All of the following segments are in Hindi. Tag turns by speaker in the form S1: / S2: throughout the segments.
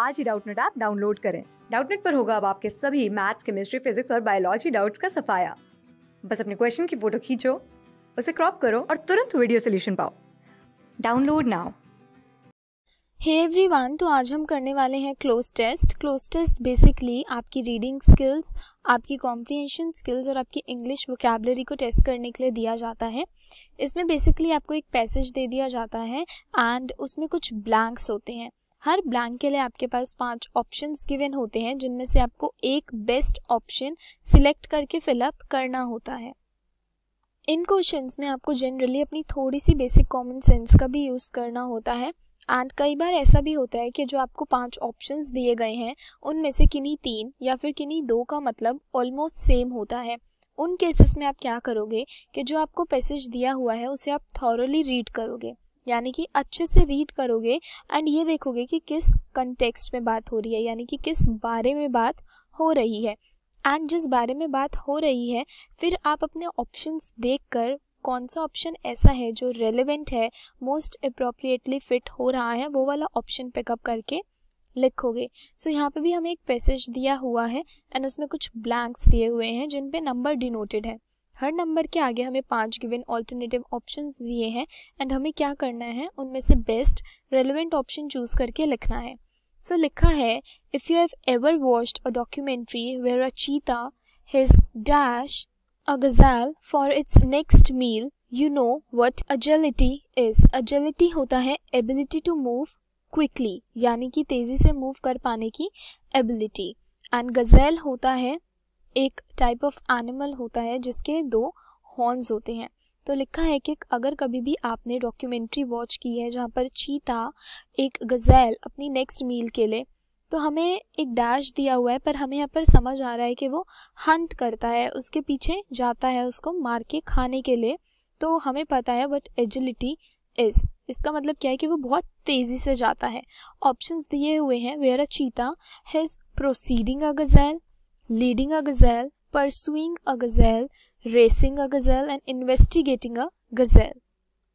S1: आज ही डाउटनेट ऐप डाउनलोड करें डाउटनेट पर होगा अब आपके सभी मैथ्स केमिस्ट्री फिजिक्स और बायोलॉजी डाउट्स का सफाया बस अपने क्वेश्चन की फोटो खींचो उसे क्रॉप करो और तुरंत वीडियो सोल्यूशन पाओ डाउनलोड नाउ हे एवरीवन तो आज हम करने वाले हैं cloze test cloze test basically आपकी रीडिंग स्किल्स आपकी कॉम्प्रिहेंशन स्किल्स और आपकी इंग्लिश वोकेबलरी को टेस्ट करने के लिए दिया जाता है इसमें बेसिकली आपको एक पैसेज दे दिया जाता है एंड उसमें कुछ ब्लैंक्स होते हैं हर ब्लैंक के लिए आपके पास पांच ऑप्शंस गिवन होते हैं जिनमें से आपको एक बेस्ट ऑप्शन सिलेक्ट करके फिलअप करना होता है इन क्वेश्चंस में आपको जनरली अपनी थोड़ी सी बेसिक कॉमन सेंस का भी यूज़ करना होता है एंड कई बार ऐसा भी होता है कि जो आपको पांच ऑप्शंस दिए गए हैं उनमें से किन्हीं तीन या फिर किन्हीं दो का मतलब ऑलमोस्ट सेम होता है उन केसेस में आप क्या करोगे कि जो आपको पैसेज दिया हुआ है उसे आप थॉरली रीड करोगे यानी कि अच्छे से रीड करोगे एंड ये देखोगे कि किस कंटेक्स्ट में बात हो रही है यानी कि किस बारे में बात हो रही है एंड जिस बारे में बात हो रही है फिर आप अपने ऑप्शंस देखकर कौन सा ऑप्शन ऐसा है जो रेलिवेंट है मोस्ट अप्रोप्रिएटली फिट हो रहा है वो वाला ऑप्शन पिकअप करके लिखोगे सो so, यहाँ पे भी हमें एक पैसेज दिया हुआ है एंड उसमें कुछ ब्लैंक्स दिए हुए हैं जिन पे नंबर डिनोटेड है हर नंबर के आगे हमें पांच गिवन ऑल्टरनेटिव ऑप्शंस दिए हैं एंड हमें क्या करना है उनमें से बेस्ट रेलिवेंट ऑप्शन चूज करके लिखना है सो so, लिखा है if you have ever watched a documentary where a cheetah his dash a gazelle for its next meal you know what agility is Agility होता है एबिलिटी टू मूव क्विकली यानी कि तेज़ी से मूव कर पाने की एबिलिटी एंड गजैल होता है एक टाइप ऑफ एनिमल होता है जिसके दो हॉर्न्स होते हैं तो लिखा है कि अगर कभी भी आपने डॉक्यूमेंट्री वॉच की है जहाँ पर चीता एक गजैल अपनी नेक्स्ट मील के लिए तो हमें एक डैश दिया हुआ है पर हमें यहाँ पर समझ आ रहा है कि वो हंट करता है उसके पीछे जाता है उसको मार के खाने के लिए तो हमें पता है बट एजिलिटी इज़ इसका मतलब क्या है कि वो बहुत तेज़ी से जाता है ऑप्शंस दिए हुए हैं where a cheetah has proceeding a gazelle leading a gazelle, pursuing a gazelle, racing a gazelle and investigating a gazelle.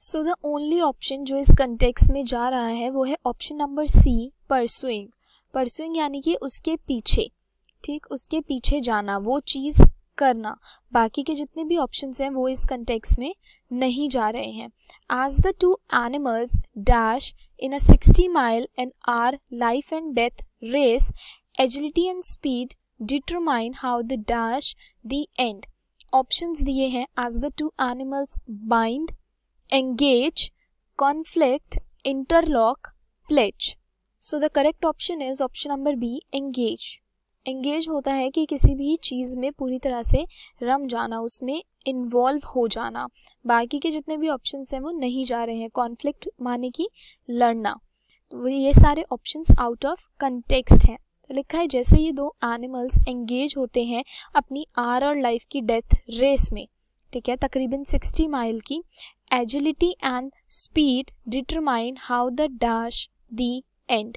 S1: So the only option जो इस कंटेक्स में जा रहा है वो है option number C pursuing pursuing यानी कि उसके पीछे ठीक उसके पीछे जाना वो चीज़ करना बाकी के जितने भी ऑप्शन हैं वो इस कंटेक्स में नहीं जा रहे हैं आज the two animals dash in a sixty mile and are life and death race agility and speed determine how the dash the end option दिए हैं as the two animals bind engage conflict interlock प्लेच so the correct option is option number B engage engage होता है कि किसी भी चीज़ में पूरी तरह से रम जाना उसमें इन्वॉल्व हो जाना बाकी के जितने भी ऑप्शन हैं वो नहीं जा रहे हैं कॉन्फ्लिक्ट माने की लड़ना तो ये सारे ऑप्शंस आउट ऑफ कंटेक्स्ट हैं तो लिखा है जैसे ये दो एनिमल्स एंगेज होते हैं अपनी आर और लाइफ की डेथ रेस में ठीक है तकरीबन 60 माइल की agility and speed determine how the dash the end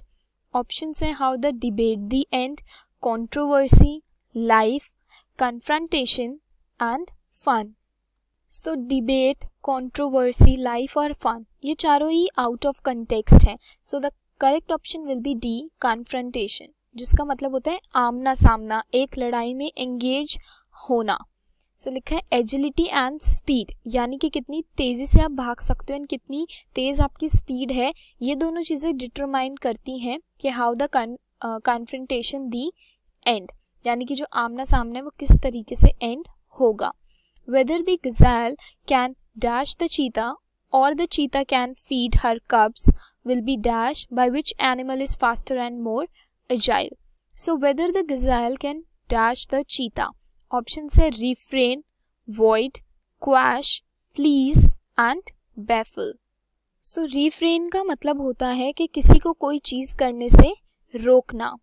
S1: options हैं how the debate the end controversy life confrontation and fun so debate controversy life और फन ये चारों ही आउट ऑफ कंटेक्सट हैं so the correct option will be D confrontation जिसका मतलब होता है आमना सामना एक लड़ाई में एंगेज होना सो so, लिखा है एजिलिटी एंड स्पीड यानी कि कितनी तेज़ी से आप भाग सकते हो एंड कितनी तेज़ आपकी स्पीड है ये दोनों चीज़ें डिटरमाइन करती हैं कि how the confrontation the end यानी कि जो आमना सामना है वो किस तरीके से एंड होगा whether the gazelle can dash the cheetah और the cheetah can feed her cubs will be dash by which animal is faster and more agile. So whether the gazelle can dash the cheetah. Options है refrain, void, quash, please and baffle. So so, refrain का मतलब होता है कि किसी को कोई चीज़ करने से रोकना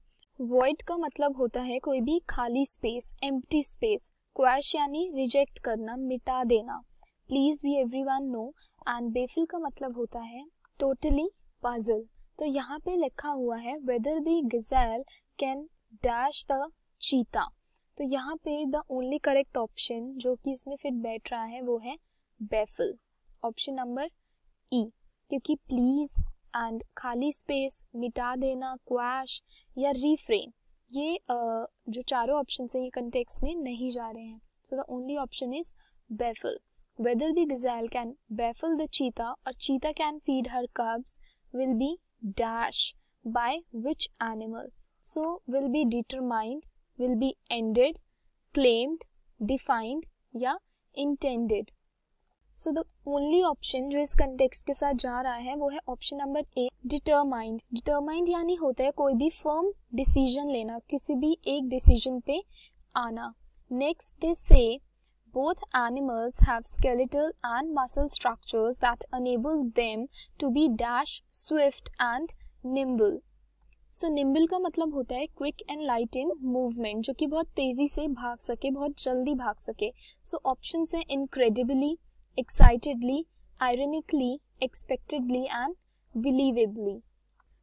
S1: void का मतलब होता है कोई भी खाली स्पेस एम्प्टी स्पेस क्वैश यानी रिजेक्ट करना मिटा देना please be every one no and baffle का मतलब होता है टोटली पाजल तो यहाँ पे लिखा हुआ है whether the gazelle can dash the cheetah तो यहाँ पे द ओनली करेक्ट ऑप्शन जो कि इसमें फिट बैठ रहा है वो है बेफल ऑप्शन नंबर ई क्योंकि प्लीज एंड खाली स्पेस मिटा देना क्वैश या रिफ्रेन ये जो चारों ऑप्शन हैं ये कंटेक्स में नहीं जा रहे हैं so the only option is baffle whether the gazelle can baffle the cheetah और cheetah can feed her cubs will be dash by which animal so will be determined will be ended claimed defined या intended so the only option जो इस कंटेक्स के साथ जा रहा है वो है option number A determined determined यानी होता है कोई भी फर्म डिसीजन लेना किसी भी एक डिसीजन पे आना नेक्स्ट दे से Both animals have skeletal and muscle structures that enable them to be dash, swift and nimble. So so, nimble का मतलब होता है quick and light in movement जो कि बहुत तेजी से भाग सके बहुत जल्दी भाग सके सो ऑप्शन है incredibly excitedly ironically expectedly and believably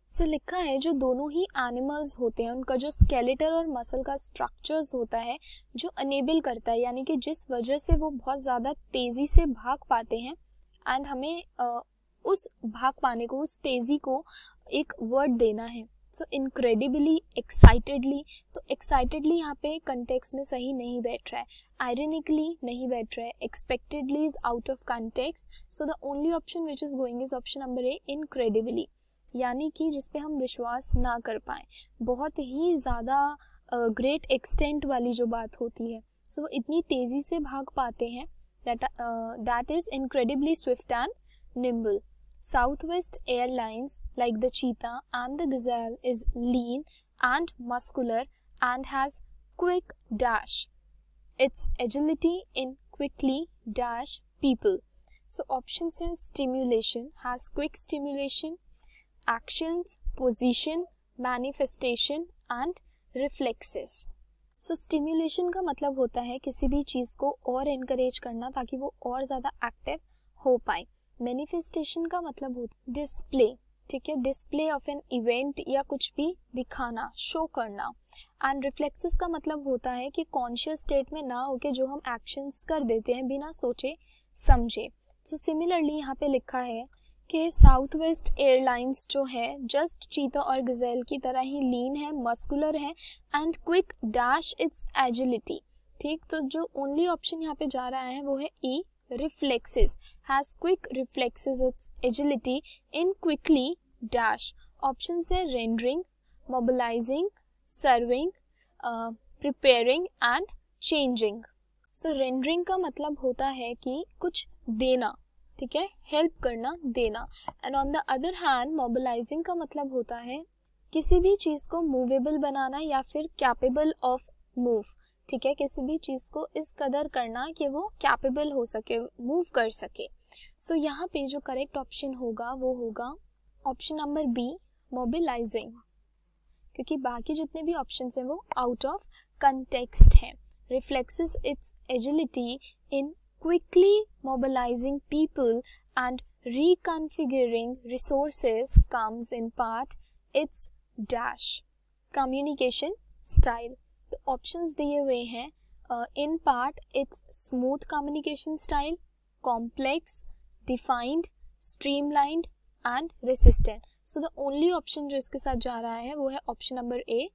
S1: so so, लिखा है जो दोनों ही एनिमल्स होते हैं उनका जो स्केलेटर और मसल का स्ट्रक्चर्स होता है जो अनेबल करता है यानी कि जिस वजह से वो बहुत ज़्यादा तेज़ी से भाग पाते हैं एंड हमें उस भाग पाने को उस तेज़ी को एक वर्ड देना है सो इनक्रेडिबली एक्साइटेडली तो एक्साइटेडली यहाँ पे कंटेक्स में सही नहीं बैठ रहा है आयरनिकली नहीं बैठ रहा है expectedly is out of context so the only option which is going is option number A incredibly यानी कि जिस पे हम विश्वास ना कर पाए बहुत ही ज़्यादा ग्रेट एक्सटेंट वाली जो बात होती है सो so, इतनी तेज़ी से भाग पाते हैं that is incredibly swift and nimble south west airlines like the cheetah and the gazelle is lean and muscular and has quick dash its agility in quickly dash people so option and stimulation has quick stimulation actions, position, manifestation and reflexes. So stimulation का मतलब होता है किसी भी चीज़ को और इनक्रेज करना ताकि वो और ज़्यादा एक्टिव हो पाए मैनिफेस्टेशन का मतलब होता है डिस्प्ले ठीक है डिस्प्ले ऑफ एन इवेंट या कुछ भी दिखाना शो करना एंड रिफ्लेक्सेस का मतलब होता है कि कॉन्शियस स्टेट में ना होके जो हम एक्शंस कर देते हैं बिना सोचे समझे सो सिमिलरली यहाँ पे लिखा है कि साउथ वेस्ट एयरलाइंस जो है जस्ट चीता और गज़ेल की तरह ही लीन है मस्कुलर है and quick dash its agility ठीक तो जो ओनली ऑप्शन यहाँ पे जा रहा है वो है ई reflexes has quick reflexes its agility in quickly dash option है rendering mobilizing serving preparing and changing so rendering का मतलब होता है कि कुछ देना ठीक है हेल्प करना देना and on the other hand mobilizing का मतलब होता है किसी भी चीज़ को मूवेबल बनाना या फिर कैपेबल ऑफ मूव ठीक है किसी भी चीज़ को इस कदर करना कि वो कैपेबल हो सके मूव कर सके सो so, यहाँ पे जो करेक्ट ऑप्शन होगा वो होगा ऑप्शन नंबर बी मोबिलाइजिंग क्योंकि बाकी जितने भी ऑप्शन हैं वो आउट ऑफ कंटेक्सट हैं reflexes its agility in quickly mobilizing people and reconfiguring resources comes in part its dash communication style तो options दिए हुए हैं in part its smooth communication style complex defined streamlined and resistant so the only option जो इसके साथ जा रहा है वो है ऑप्शन नंबर ए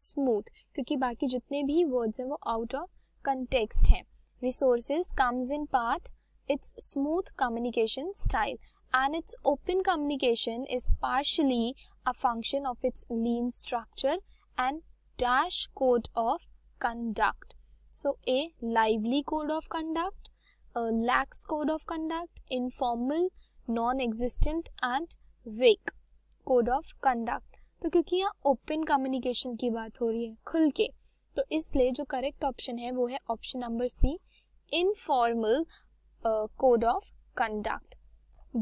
S1: स्मूथ क्योंकि बाकी जितने भी वर्ड्स हैं वो आउट ऑफ कंटेक्स्ट हैं resources comes in part its smooth communication style and its open communication is partially a function of its lean structure and dash code of conduct. So a lively code of conduct, a lax code of conduct, informal, non-existent and vague code of conduct. तो क्योंकि यहाँ ओपन कम्युनिकेशन की बात हो रही है खुल के तो इसलिए जो करेक्ट ऑप्शन है वो है option number C informal code of conduct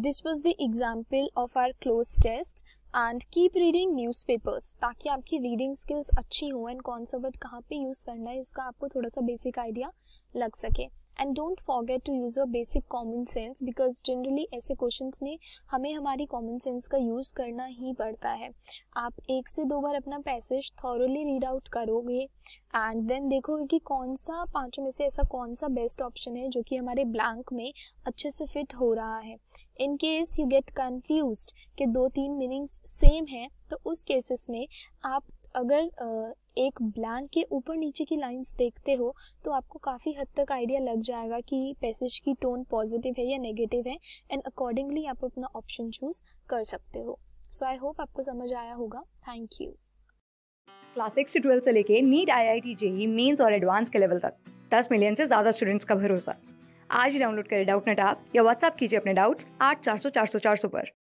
S1: this was the example of our cloze test and keep reading newspapers ताकि आपकी रीडिंग स्किल्स अच्छी हो एंड कौन सा वर्ड कहाँ पे यूज़ करना है इसका आपको थोड़ा सा बेसिक आइडिया लग सके and don't forget to use a basic common sense because generally ऐसे क्वेश्चन में हमें हमारी कॉमन सेंस का यूज़ करना ही पड़ता है आप एक से दो बार अपना पैसेज थॉरली रीड आउट करोगे एंड देन देखोगे कि कौन सा पाँचों में से ऐसा कौन सा बेस्ट ऑप्शन है जो कि हमारे ब्लैंक में अच्छे से फिट हो रहा है in case you get confuse कि दो तीन मीनिंग्स सेम हैं तो उस केसेस में आप अगर एक ब्लैंक के ऊपर नीचे की लाइंस देखते हो तो आपको काफ़ी हद तक आइडिया लग जाएगा कि पैसेज की टोन पॉजिटिव है या नेगेटिव है एंड अकॉर्डिंगली आप अपना ऑप्शन चूज कर सकते हो सो आई होप आपको समझ आया होगा थैंक यू क्लास सिक्स से ट्वेल्थ से लेके NEET IIT JEE Mains और एडवांस के लेवल तक दस मिलियन से ज़्यादा स्टूडेंट्स का भरोसा आज ही डाउनलोड करें डाउट नेट आप या व्हाट्सअप कीजिए अपने डाउट्स आठ चार सौ चार सौ चार सौ पर